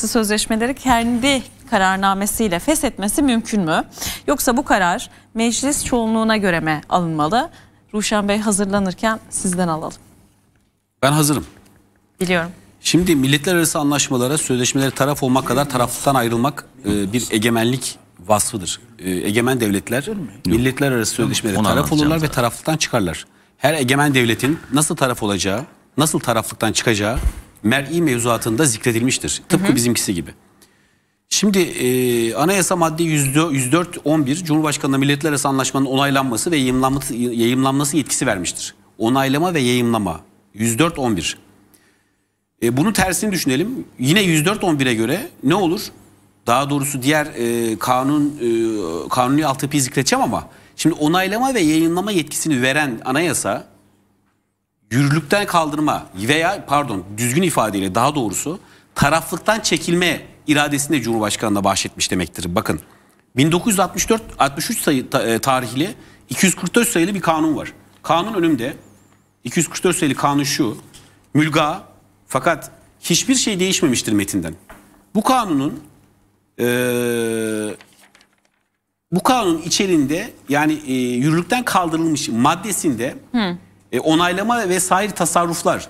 uluslararası sözleşmeleri kendi kararnamesiyle feshetmesi mümkün mü? Yoksa bu karar meclis çoğunluğuna göre mi alınmalı? Ruşen Bey hazırlanırken sizden alalım. Ben hazırım. Biliyorum. Şimdi milletler arası anlaşmalara, sözleşmeleri taraf olmak kadar taraftan ayrılmak e, bir egemenlik vasfıdır. E, egemen devletler Yok. milletler arası sözleşmeleri taraf olurlar ve taraflıktan çıkarlar. Her egemen devletin nasıl taraf olacağı, nasıl taraflıktan çıkacağı mer'i mevzuatında zikredilmiştir. Tıpkı hı hı. bizimkisi gibi. Şimdi e, anayasa madde 104.11 Cumhurbaşkanı'na milletler arası anlaşmanın onaylanması ve yayımlanması, yayımlanması yetkisi vermiştir. Onaylama ve yayımlama 104.11 e, Bunu tersini düşünelim. Yine 104 11'e göre ne olur? Daha doğrusu diğer e, kanun e, kanuni altyapıyı zikredeceğim ama şimdi onaylama ve yayınlama yetkisini veren anayasa yürürlükten kaldırma veya pardon düzgün ifadeyle daha doğrusu taraflıktan çekilme iradesinde Cumhurbaşkanı'na bahşetmiş demektir. Bakın 1964 63 sayı e, tarihli 244 sayılı bir kanun var. Kanun önümde. 244 sayılı kanun şu. Mülga fakat hiçbir şey değişmemiştir metinden. Bu kanunun e, bu kanun içerisinde yani e, yürürlükten kaldırılmış maddesinde Hı e, onaylama vesaire tasarruflar.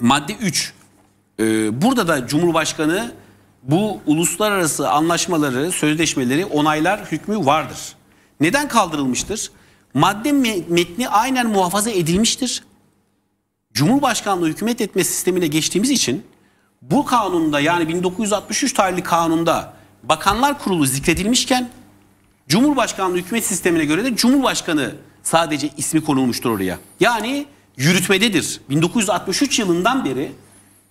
Madde 3. E, burada da Cumhurbaşkanı bu uluslararası anlaşmaları, sözleşmeleri onaylar hükmü vardır. Neden kaldırılmıştır? Madde metni aynen muhafaza edilmiştir. Cumhurbaşkanlığı hükümet etme sistemine geçtiğimiz için bu kanunda yani 1963 tarihli kanunda Bakanlar Kurulu zikredilmişken Cumhurbaşkanlığı hükümet sistemine göre de Cumhurbaşkanı Sadece ismi konulmuştur oraya. Yani yürütmededir. 1963 yılından beri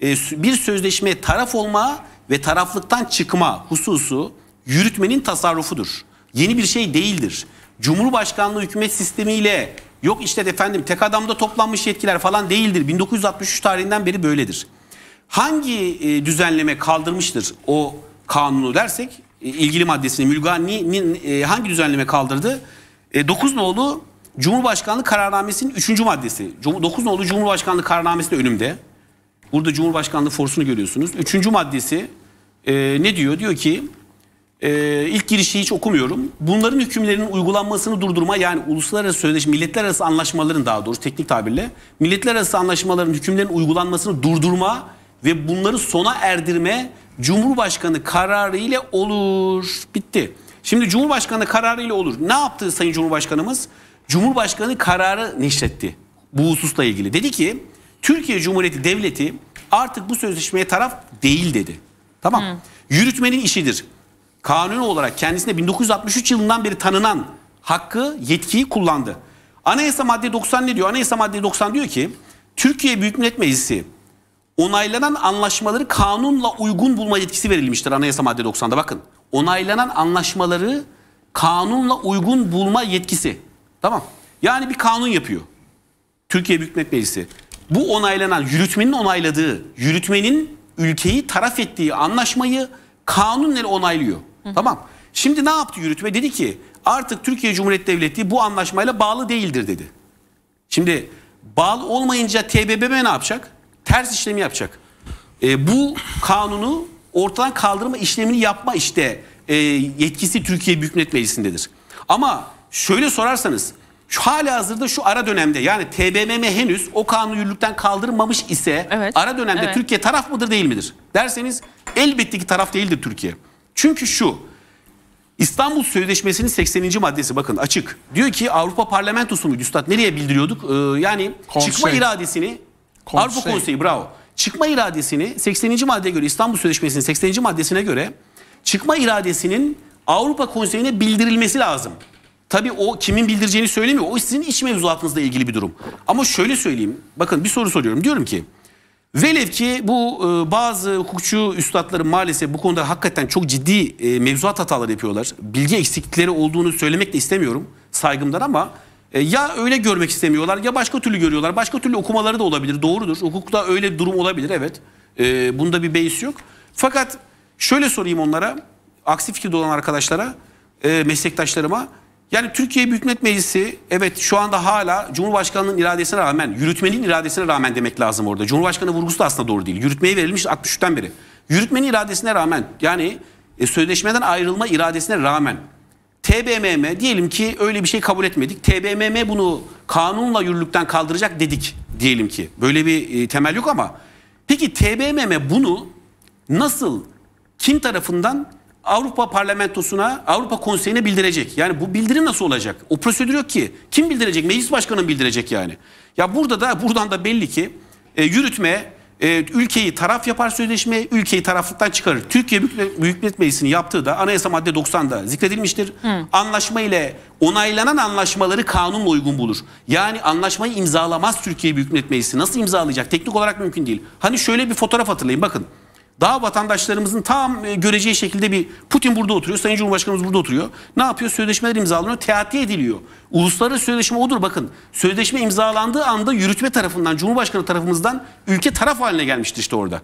e, bir sözleşmeye taraf olma ve taraflıktan çıkma hususu yürütmenin tasarrufudur. Yeni bir şey değildir. Cumhurbaşkanlığı hükümet sistemiyle yok işte efendim tek adamda toplanmış yetkiler falan değildir. 1963 tarihinden beri böyledir. Hangi e, düzenleme kaldırmıştır o kanunu dersek e, ilgili maddesini Mülgani'nin hangi düzenleme kaldırdı? 9 nolu Cumhurbaşkanlığı kararnamesinin 3. maddesi. 9 nolu Cumhurbaşkanlığı kararnamesi de önümde. Burada Cumhurbaşkanlığı forsunu görüyorsunuz. 3. maddesi e, ne diyor? Diyor ki e, ilk girişi hiç okumuyorum. Bunların hükümlerinin uygulanmasını durdurma yani uluslararası sözleşme, milletler arası anlaşmaların daha doğrusu teknik tabirle milletler arası anlaşmaların hükümlerinin uygulanmasını durdurma ve bunları sona erdirme Cumhurbaşkanı kararı ile olur. Bitti. Şimdi Cumhurbaşkanı kararı ile olur. Ne yaptı Sayın Cumhurbaşkanımız? Cumhurbaşkanı kararı neşretti bu hususla ilgili. Dedi ki Türkiye Cumhuriyeti Devleti artık bu sözleşmeye taraf değil dedi. Tamam. Hı. Yürütmenin işidir. Kanun olarak kendisine 1963 yılından beri tanınan hakkı, yetkiyi kullandı. Anayasa madde 90 ne diyor? Anayasa madde 90 diyor ki Türkiye Büyük Millet Meclisi onaylanan anlaşmaları kanunla uygun bulma yetkisi verilmiştir Anayasa madde 90'da bakın. Onaylanan anlaşmaları kanunla uygun bulma yetkisi. Tamam. Yani bir kanun yapıyor. Türkiye Büyük Millet Meclisi. Bu onaylanan, yürütmenin onayladığı, yürütmenin ülkeyi taraf ettiği anlaşmayı kanunla onaylıyor. Hı. Tamam. Şimdi ne yaptı yürütme? Dedi ki artık Türkiye Cumhuriyeti Devleti bu anlaşmayla bağlı değildir dedi. Şimdi bağlı olmayınca TBMM ne yapacak? Ters işlemi yapacak. E, bu kanunu ortadan kaldırma işlemini yapma işte e, yetkisi Türkiye Büyük Millet Meclisi'ndedir. Ama şöyle sorarsanız şu hali hazırda şu ara dönemde yani TBMM henüz o kanunu yürürlükten kaldırmamış ise evet. ara dönemde evet. Türkiye taraf mıdır değil midir? Derseniz elbette ki taraf değildir Türkiye. Çünkü şu İstanbul Sözleşmesi'nin 80. maddesi bakın açık. Diyor ki Avrupa Parlamentosu muydu Üstad? Nereye bildiriyorduk? Ee, yani Konsey. çıkma iradesini Konsey. Avrupa Konseyi bravo. Çıkma iradesini 80. maddeye göre İstanbul Sözleşmesi'nin 80. maddesine göre çıkma iradesinin Avrupa Konseyi'ne bildirilmesi lazım. Tabii o kimin bildireceğini söylemiyor. O sizin iç mevzuatınızla ilgili bir durum. Ama şöyle söyleyeyim. Bakın bir soru soruyorum. Diyorum ki velev ki bu e, bazı hukukçu üstadların maalesef bu konuda hakikaten çok ciddi e, mevzuat hataları yapıyorlar. Bilgi eksiklikleri olduğunu söylemek de istemiyorum saygımdan ama e, ya öyle görmek istemiyorlar ya başka türlü görüyorlar. Başka türlü okumaları da olabilir. Doğrudur. Hukukta öyle durum olabilir evet. E, bunda bir beis yok. Fakat şöyle sorayım onlara. Aksi fikirde olan arkadaşlara, e, meslektaşlarıma yani Türkiye Büyük Millet Meclisi evet şu anda hala Cumhurbaşkanı'nın iradesine rağmen, yürütmenin iradesine rağmen demek lazım orada. Cumhurbaşkanı vurgusu da aslında doğru değil. Yürütmeye verilmiş 63'ten beri. Yürütmenin iradesine rağmen yani e, sözleşmeden ayrılma iradesine rağmen TBMM diyelim ki öyle bir şey kabul etmedik. TBMM bunu kanunla yürürlükten kaldıracak dedik diyelim ki. Böyle bir e, temel yok ama peki TBMM bunu nasıl kim tarafından Avrupa Parlamentosu'na, Avrupa Konseyi'ne bildirecek. Yani bu bildirim nasıl olacak? O prosedür yok ki. Kim bildirecek? Meclis Başkanı bildirecek yani. Ya burada da buradan da belli ki e, yürütme e, ülkeyi taraf yapar sözleşmeye, ülkeyi taraflıktan çıkarır. Türkiye Büyük, Büyük Millet Meclisi'nin yaptığı da anayasa madde 90'da zikredilmiştir. Hı. Anlaşma ile onaylanan anlaşmaları kanunla uygun bulur. Yani anlaşmayı imzalamaz Türkiye Büyük Millet Meclisi. Nasıl imzalayacak? Teknik olarak mümkün değil. Hani şöyle bir fotoğraf hatırlayın bakın daha vatandaşlarımızın tam e, göreceği şekilde bir Putin burada oturuyor, Sayın Cumhurbaşkanımız burada oturuyor. Ne yapıyor? Sözleşmeler imzalanıyor, teati ediliyor. Uluslararası sözleşme odur bakın. Sözleşme imzalandığı anda yürütme tarafından, Cumhurbaşkanı tarafımızdan ülke taraf haline gelmiştir işte orada.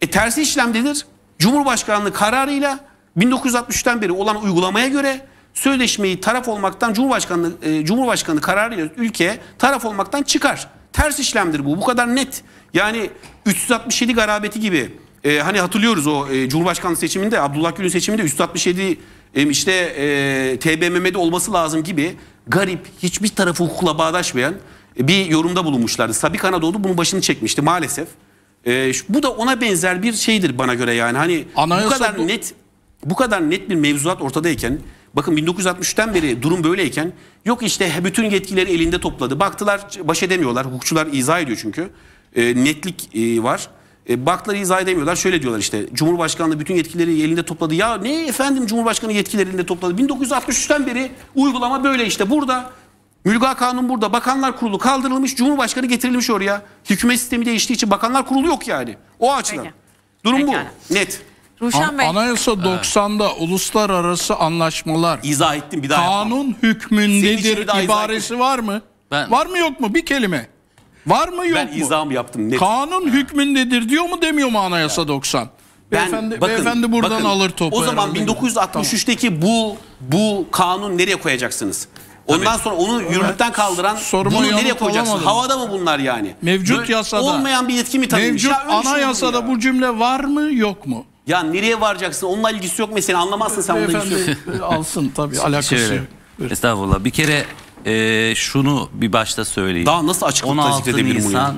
E tersi işlemdedir. Cumhurbaşkanlığı kararıyla 1963'ten beri olan uygulamaya göre sözleşmeyi taraf olmaktan cumhurbaşkanlığı e, Cumhurbaşkanı kararıyla ülke taraf olmaktan çıkar. Ters işlemdir bu. Bu kadar net. Yani 367 garabeti gibi e, hani hatırlıyoruz o e, Cumhurbaşkanlığı seçiminde Abdullah Gül'ün seçiminde 167 e, işte e, TBMM'de olması lazım gibi garip hiçbir tarafı hukukla bağdaşmayan e, bir yorumda bulunmuşlardı. Sabik Anadolu bunun başını çekmişti maalesef. E, bu da ona benzer bir şeydir bana göre yani hani Anayasa bu kadar bu... net bu kadar net bir mevzuat ortadayken bakın 1963'ten beri durum böyleyken yok işte bütün yetkileri elinde topladı. Baktılar baş edemiyorlar hukukçular izah ediyor çünkü e, netlik e, var. E, bakları izah edemiyorlar. Şöyle diyorlar işte Cumhurbaşkanlığı bütün yetkileri elinde topladı. Ya ne efendim Cumhurbaşkanı yetkileri elinde topladı. 1963'ten beri uygulama böyle işte burada. Mülga kanun burada. Bakanlar kurulu kaldırılmış. Cumhurbaşkanı getirilmiş oraya. Hükümet sistemi değiştiği için bakanlar kurulu yok yani. O açıdan. Peki. Durum Peki. bu. Net. Ruşen Bey. Anayasa 90'da evet. uluslararası anlaşmalar. İzah ettim bir daha Kanun yapmam. hükmündedir ibaresi var mı? Ben... Var mı yok mu? Bir kelime. Var mı yok ben mu? Ben izam yaptım. Net. Kanun hükmündedir diyor mu demiyor mu anayasa yani. 90? Ben, beyefendi, bakın, beyefendi buradan bakın, alır topu. O zaman herhalde. 1963'teki bu bu kanun nereye koyacaksınız? Ondan Tabii. sonra onu yürürlükten kaldıran Soruma bunu nereye koyacaksın? Alamadım. Havada mı bunlar yani? Mevcut Böyle yasada. Olmayan bir yetki mi tanımış? Mevcut ya, şey anayasada bu cümle var mı yok mu? Ya nereye varacaksın? Onunla ilgisi yok mesela anlamazsın sen bunun ilgisi yok. E, alsın tabii şey, alakası yok. Estağfurullah. Bir kere e, şunu bir başta söyleyeyim. Daha nasıl açıklıkla zikredebilirim bunu?